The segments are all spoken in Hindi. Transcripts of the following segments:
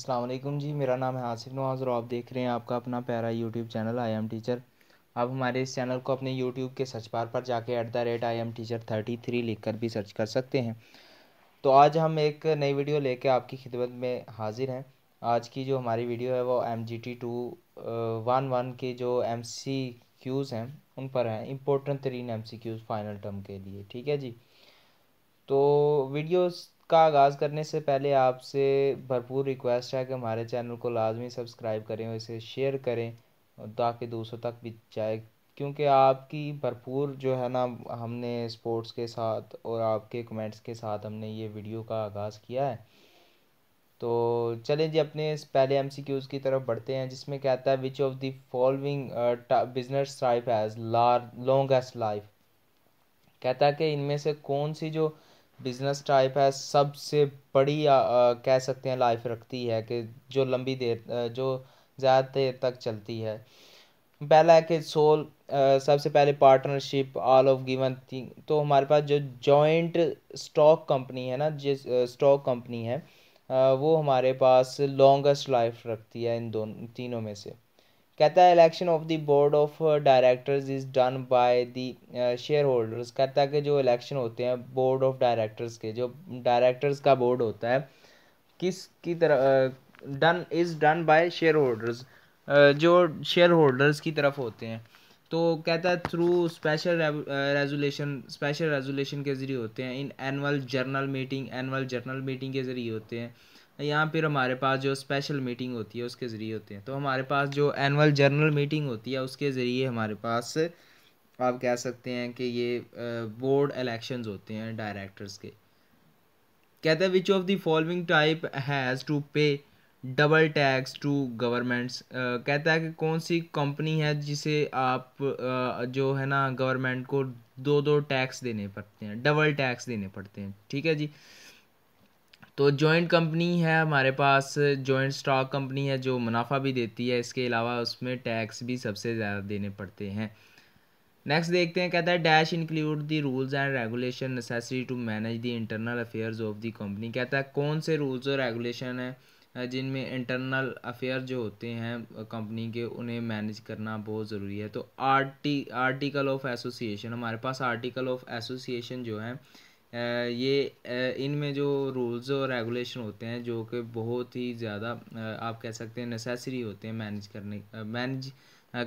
अस्सलाम जी मेरा नाम है आसिफ नवाज़ और आप देख रहे हैं आपका अपना प्यारा YouTube channel I am teacher आप हमारे इस चैनल को अपने यूट्यूब के सर्च बार पर जाके at the rate I am teacher thirty three लिख कर भी सर्च कर सकते हैं तो आज हम एक नई वीडियो लेके आपकी खिदमत में हाजिर हैं आज की जो हमारी वीडियो है वो M G T two one one के जो एम सी क्यूज़ हैं उन पर हैं इम्पोर्टेंट तरीन M C Qs final term के लिए ठीक है जी तो वीडियोज़ का आगाज़ करने से पहले आपसे भरपूर रिक्वेस्ट है कि हमारे चैनल को लाजमी सब्सक्राइब करें और इसे शेयर करें ताकि दूसरों तक भी जाए क्योंकि आपकी भरपूर जो है ना हमने स्पोर्ट्स के साथ और आपके कमेंट्स के साथ हमने ये वीडियो का आगाज़ किया है तो चलें जी अपने पहले एम सी क्यूज़ की तरफ बढ़ते हैं जिसमें कहता है which of the following business type has लार लॉन्गेस्ट लाइफ कहता है कि इनमें से कौन सी जो बिज़नेस टाइप है सबसे बड़ी आ, आ, कह सकते हैं लाइफ रखती है कि जो लंबी देर जो ज़्यादा देर तक चलती है पहला है कि सोल सबसे पहले partnership all of given thing तो हमारे पास जो जॉइंट स्टॉक कंपनी है ना जिस स्टॉक कंपनी है आ, वो हमारे पास लॉन्गेस्ट लाइफ रखती है इन दोनों तीनों में से कहता है election of the board of directors is done by the shareholders कहता है कि जो इलेक्शन होते हैं बोर्ड ऑफ डायरेक्टर्स के जो डायरेक्टर्स का बोर्ड होता है किस की तरह done is done by shareholders जो शेयर होल्डर्स की तरफ होते हैं तो कहता है through special resolution special resolution के ज़रिए होते हैं in annual general meeting annual general meeting के ज़रिए होते हैं या फिर हमारे पास जो स्पेशल मीटिंग होती है उसके ज़रिए होते हैं तो हमारे पास जो एनुअल जर्नल मीटिंग होती है उसके ज़रिए हमारे पास आप कह सकते हैं कि ये बोर्ड इलेक्शंस होते हैं डायरेक्टर्स के कहते हैं which of the following type has to pay double tax to governments कहता है कि कौन सी कंपनी है जिसे आप uh, जो है ना गवर्नमेंट को दो दो टैक्स देने पड़ते हैं डबल टैक्स देने पड़ते हैं ठीक है जी तो जॉइंट कंपनी है हमारे पास जॉइंट स्टॉक कंपनी है जो मुनाफा भी देती है इसके अलावा उसमें टैक्स भी सबसे ज़्यादा देने पड़ते हैं नेक्स्ट देखते हैं कहता है dash include the rules and regulation necessary to manage the internal affairs of the company कहता है कौन से रूल्स और रेगुलेशन हैं जिनमें इंटरनल अफेयर जो होते हैं कंपनी के उन्हें मैनेज करना बहुत ज़रूरी है तो आर्टी आर्टिकल ऑफ एसोसिएशन हमारे पास आर्टिकल ऑफ एसोसिएशन जो है ये इनमें जो रूल्स और रेगुलेशन होते हैं जो कि बहुत ही ज़्यादा आप कह सकते हैं नेसेसरी होते हैं मैनेज करने मैनेज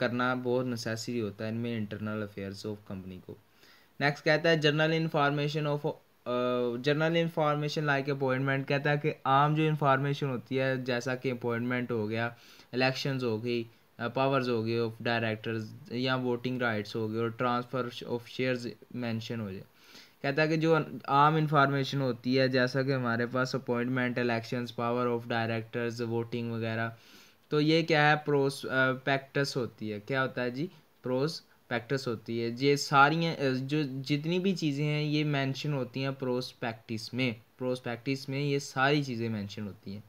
करना बहुत नेसेसरी होता है इनमें इंटरनल अफेयर्स ऑफ कंपनी को नेक्स्ट कहता है general information of general information like appointment कहता है कि आम जो इंफॉर्मेशन होती है जैसा कि अपॉइंटमेंट हो गया इलेक्शंस हो गई पावर्स हो गए ऑफ डायरेक्टर्स या वोटिंग राइट्स हो गए और ट्रांसफ़र ऑफ शेयर्स मेंशन हो जाए कहता है कि जो आम इंफॉर्मेशन होती है जैसा कि हमारे पास appointment elections power of directors voting वगैरह तो ये क्या है प्रोस पैक्टस होती है क्या होता है जी प्रोस पैक्टस होती है ये सारी जो जितनी भी चीज़ें हैं ये मेंशन होती हैं प्रोस प्रोस्पेक्टिस में प्रोस प्रैक्टिस में ये सारी चीज़ें मेंशन होती हैं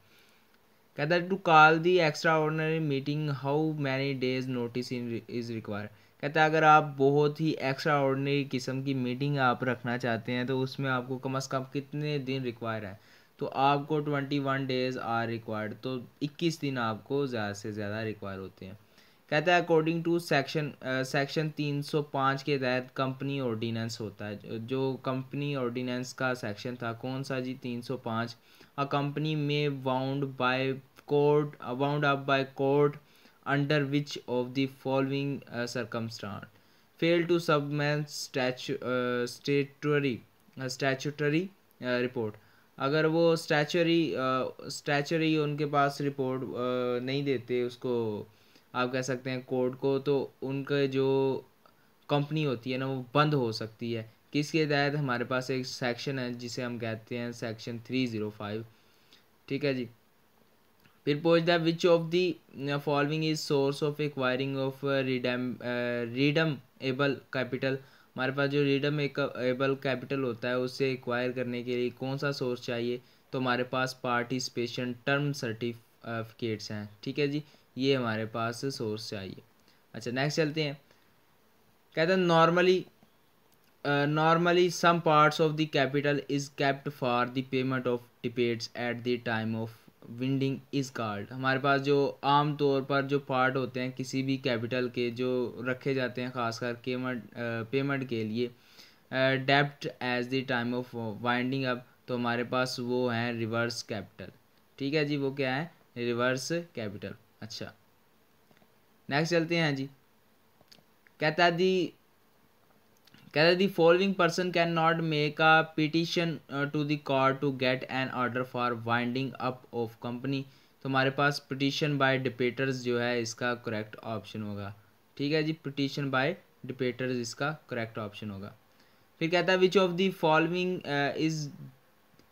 कहता है to call the extraordinary meeting how many days notice in is require कहता है अगर आप बहुत ही एक्स्ट्रा ऑर्डनरी किस्म की मीटिंग आप रखना चाहते हैं तो उसमें आपको कम अज़ कम कितने दिन रिक्वायर है तो आपको twenty one days are required तो इक्कीस दिन आपको ज़्यादा से ज़्यादा रिक्वायर होते हैं कहता है अकॉर्डिंग टू सेक्शन सेक्शन तीन सौ पाँच के तहत कंपनी ऑर्डिनेंस होता है जो कंपनी ऑर्डिनेंस का सेक्शन था कौन सा जी तीन सौ पाँच अ कंपनी में wound by court wound up by court under which of the following uh, circumstance to to submit statu, uh, statutory uh, statutory uh, report अगर वो स्टैचरी स्टैचरी uh, उनके पास रिपोर्ट uh, नहीं देते उसको आप कह सकते हैं कोर्ट को तो उनके जो कंपनी होती है ना वो बंद हो सकती है किसके तहत हमारे पास एक सेक्शन है जिसे हम कहते हैं सेक्शन थ्री ज़ीरो फाइव ठीक है जी फिर पूछता है which of the following is source of acquiring of redeem redeemable capital हमारे पास जो रिडम एबल कैपिटल होता है उसे एक्वायर करने के लिए कौन सा सोर्स चाहिए तो हमारे पास पार्टिसिपेशन टर्म सर्टिफिकेट्स हैं ठीक है जी ये हमारे पास सोर्स चाहिए अच्छा नेक्स्ट चलते हैं कहते हैं normally normally some parts of the capital is kept for the payment of debts at the time of winding is called हमारे पास जो आम तौर पर जो पार्ट होते हैं किसी भी कैपिटल के जो रखे जाते हैं खासकर पेमेंट पेमेंट के लिए डेप्ट as the time of winding up तो हमारे पास वो हैं रिवर्स कैपिटल ठीक है जी वो क्या है रिवर्स कैपिटल अच्छा नेक्स्ट चलते हैं जी कहता है the the following person can not make a petition to the court to get an order for winding up of company तो हमारे पास पटिशन बाय डिपेटर्स जो है इसका करेक्ट ऑप्शन होगा ठीक है जी पटिशन बाय डिपेटर्स इसका करेक्ट ऑप्शन होगा फिर कहता है which of the following is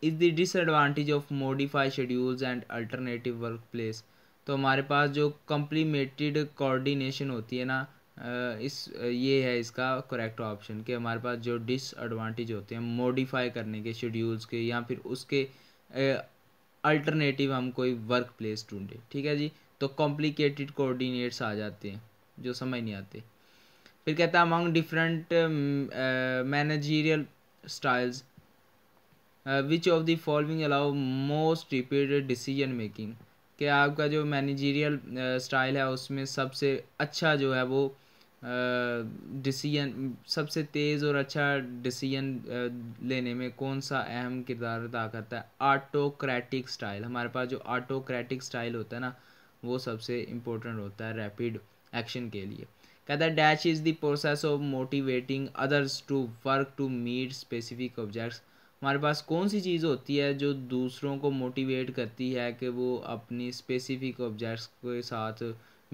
is the disadvantage of modified schedules and alternative work place तो हमारे पास जो कम्प्लीमेटेड कोऑर्डिनेशन होती है ना इस ये है इसका करेक्ट ऑप्शन कि हमारे पास जो डिसएडवांटेज होते हैं मॉडिफाई करने के शेड्यूल्स के या फिर उसके अल्टरनेटिव हम कोई वर्क प्लेस ढूंढे ठीक है जी तो कॉम्प्लिकेटेड कोऑर्डिनेट्स आ जाते हैं जो समझ नहीं आते फिर कहता है among different managerial styles which of the following allow most repeated decision making कि आपका जो मैनेजीरियल स्टाइल है उसमें सबसे अच्छा जो है वो डिसीजन सबसे तेज़ और अच्छा डिसीजन लेने में कौन सा अहम किरदार अदा करता है आटोक्रेटिक स्टाइल हमारे पास जो आटोक्रेटिक स्टाइल होता है ना वो सबसे इम्पोर्टेंट होता है रैपिड एक्शन के लिए कहता है dash is the process of motivating others to work to meet specific objects हमारे पास कौन सी चीज़ होती है जो दूसरों को मोटिवेट करती है कि वो अपनी स्पेसिफिक ऑब्जेक्ट्स के साथ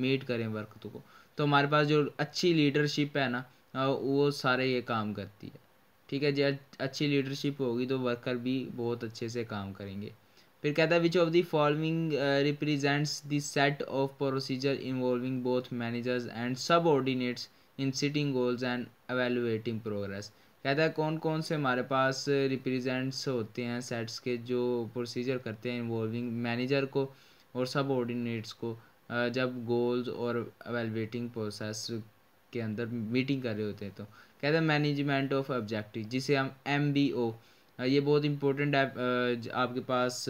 मीट करें वर्क को तो हमारे पास जो अच्छी लीडरशिप है ना वो सारे ये काम करती है ठीक है जब अच्छी लीडरशिप होगी तो वर्कर भी बहुत अच्छे से काम करेंगे फिर कहता है which of the following represents the set of procedure involving both managers and subordinates in setting goals and evaluating progress कहता है कौन कौन से हमारे पास रिप्रेजेंट्स होते हैं सेट्स के जो प्रोसीजर करते हैं इन्वॉल्विंग मैनेजर को और सब ऑर्डिनेट्स को जब गोल्स और एवेलवेटिंग प्रोसेस के अंदर मीटिंग कर रहे होते हैं तो कहते हैं मैनेजमेंट ऑफ ऑब्जेक्टिव जिसे हम एम बी ओ ये बहुत इंपॉर्टेंट आपके पास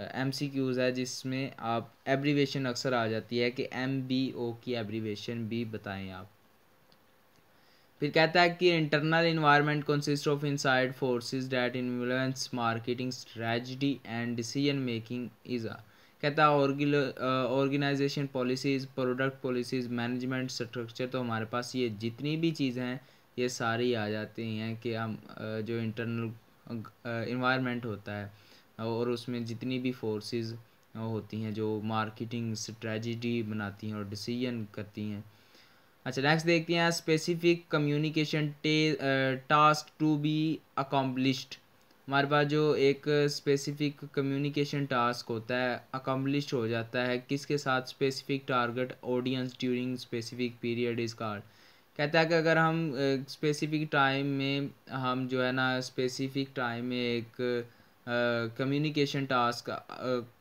एम सी क्यूज़ है जिसमें आप एब्रीवेशन अक्सर आ जाती है कि एम बी ओ की एब्रीवेशन भी बताएं आप फिर कहता है कि internal environment consist of inside forces that influence marketing strategy and decision making is a कहता organization policies product policies management structure तो हमारे पास ये जितनी भी चीज़ें हैं ये सारी आ जाती हैं कि हम uh, जो इंटरनल इन्वायरमेंट uh, होता है और उसमें जितनी भी फोर्सेस uh, होती हैं जो मार्केटिंग स्ट्रेटजी बनाती हैं और डिसीजन करती हैं अच्छा नेक्स्ट देखते हैं specific communication task to be accomplished हमारे पास जो एक स्पेसिफिक कम्युनिकेशन टास्क होता है अकम्पलिश हो जाता है किसके साथ specific target audience during specific period is called कहता है कि अगर हम स्पेसिफिक टाइम में हम जो है ना स्पेसिफिक टाइम में एक कम्युनिकेशन टास्क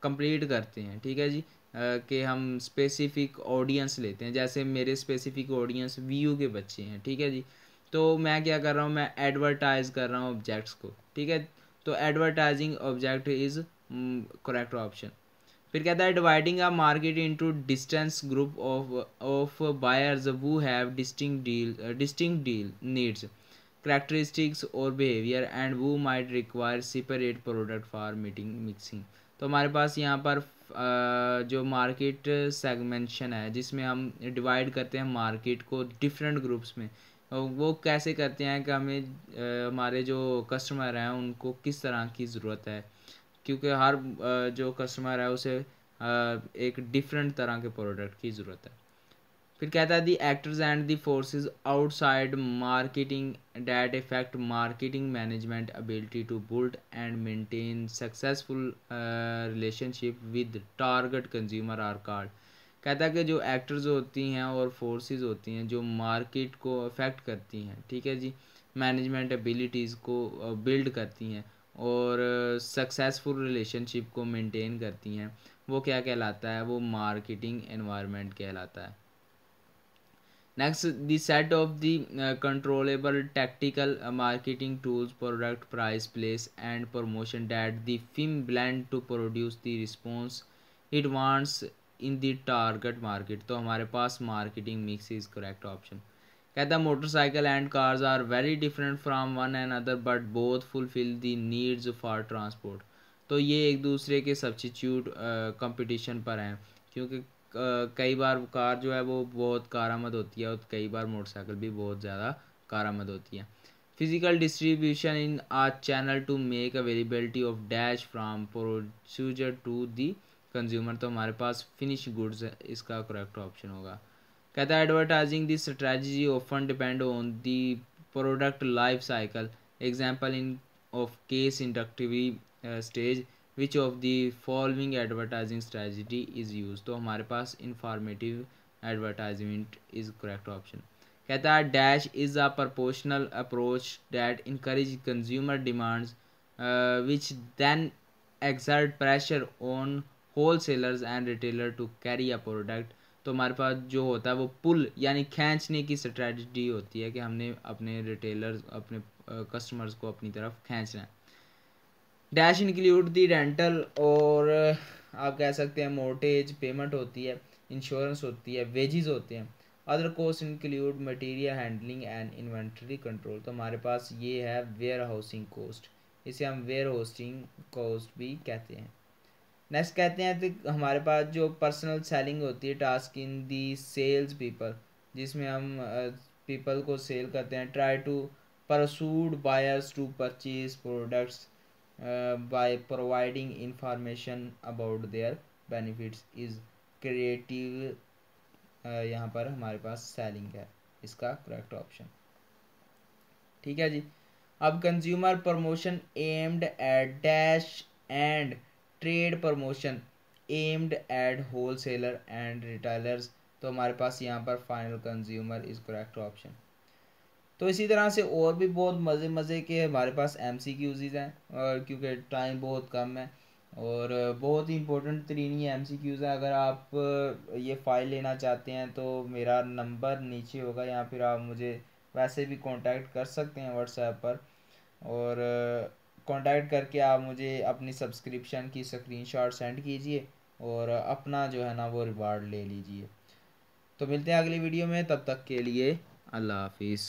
कंप्लीट करते हैं ठीक है जी कि हम स्पेसिफिक ऑडियंस लेते हैं जैसे मेरे स्पेसिफिक ऑडियंस वी के बच्चे हैं ठीक है जी तो मैं क्या कर रहा हूँ मैं एडवर्टाइज कर रहा हूँ ऑब्जेक्ट्स को ठीक है तो advertising object is correct option फिर कहता है dividing a market into distance group of of buyers who have distinct distinct needs characteristics और behaviour and who might require separate product for meeting mixing तो हमारे पास यहाँ पर uh, जो मार्केट सेगमेंशन है जिसमें हम डिवाइड करते हैं मार्केट को डिफरेंट ग्रुप्स में वो कैसे करते हैं कि हमें हमारे जो कस्टमर हैं उनको किस तरह की ज़रूरत है क्योंकि हर जो कस्टमर है उसे एक डिफरेंट तरह के प्रोडक्ट की ज़रूरत है फिर कहता है the actors and the forces outside marketing that effect marketing management ability to build and maintain successful relationship with target consumer are called कहता है कि जो एक्टर्स होती हैं और फोर्सेस होती हैं जो मार्केट को अफेक्ट करती हैं ठीक है जी मैनेजमेंट एबिलिटीज़ को बिल्ड करती हैं और सक्सेसफुल रिलेशनशिप को मेंटेन करती हैं वो क्या कहलाता है वो मार्केटिंग एनवायरनमेंट कहलाता है next the set of the controllable tactical marketing tools product price place and promotion that the firm blend to produce the response it wants in the target market तो हमारे पास marketing mix is correct option कहता है motorcycle and cars are very different from one and other but both fulfil the needs for transport तो ये एक दूसरे के सब्सिट्यूट कंपटीशन पर हैं क्योंकि कई बार कार जो है वो बहुत कारामद होती है और कई बार मोटरसाइकिल भी बहुत ज़्यादा कारामद होती है physical distribution in a channel to make availability of dash from procedure to the consumer तो हमारे पास फिनिश गुड्स इसका करेक्ट ऑप्शन होगा कहता है advertising the strategy often depend on the product life cycle example in of case introductory stage which of the following advertising strategy is use तो हमारे पास informative advertisement is correct option कहता है dash is a proportional approach that encourage consumer demands which then exert pressure on wholesalers and retailer to carry a product तो हमारे पास जो होता है वो पुल यानी खींचने की स्ट्रेटजी होती है कि हमने अपने रिटेलर्स अपने कस्टमर्स को अपनी तरफ खींचना है डैश इंक्लूड दी रेंटल और आप कह सकते हैं मोर्टेज पेमेंट होती है इंश्योरेंस होती है वेजेस होते हैं other cost include material handling and inventory control तो हमारे पास ये है वेयर हाउसिंग कोस्ट इसे हम वेयर हाउसिंग कॉस्ट भी कहते हैं नेक्स्ट कहते हैं तो हमारे पास जो पर्सनल सेलिंग होती है task in the sales people जिसमें हम पीपल को सेल करते हैं try to persuade buyers to purchase products by providing information about their benefits is creative यहाँ पर हमारे पास सेलिंग है इसका करेक्ट ऑप्शन ठीक है जी अब consumer promotion aimed at dash and trade promotion aimed at wholesaler and retailers तो हमारे पास यहाँ पर final consumer is correct option तो इसी तरह से और भी बहुत मज़े मज़े के हमारे पास एम सी क्यूज़ हैं और क्योंकि टाइम बहुत कम है और बहुत ही इंपॉर्टेंट तरीन ये एम सी क्यूज़ है अगर आप ये फ़ाइल लेना चाहते हैं तो मेरा नंबर नीचे होगा या फिर आप मुझे वैसे भी कांटेक्ट कर सकते हैं व्हाट्सएप पर और कांटेक्ट करके आप मुझे अपनी सब्सक्रिप्शन की स्क्रीनशॉट सेंड कीजिए और अपना जो है ना वो रिवार्ड ले लीजिए तो मिलते हैं अगली वीडियो में तब तक के लिए अल्लाह हाफिज़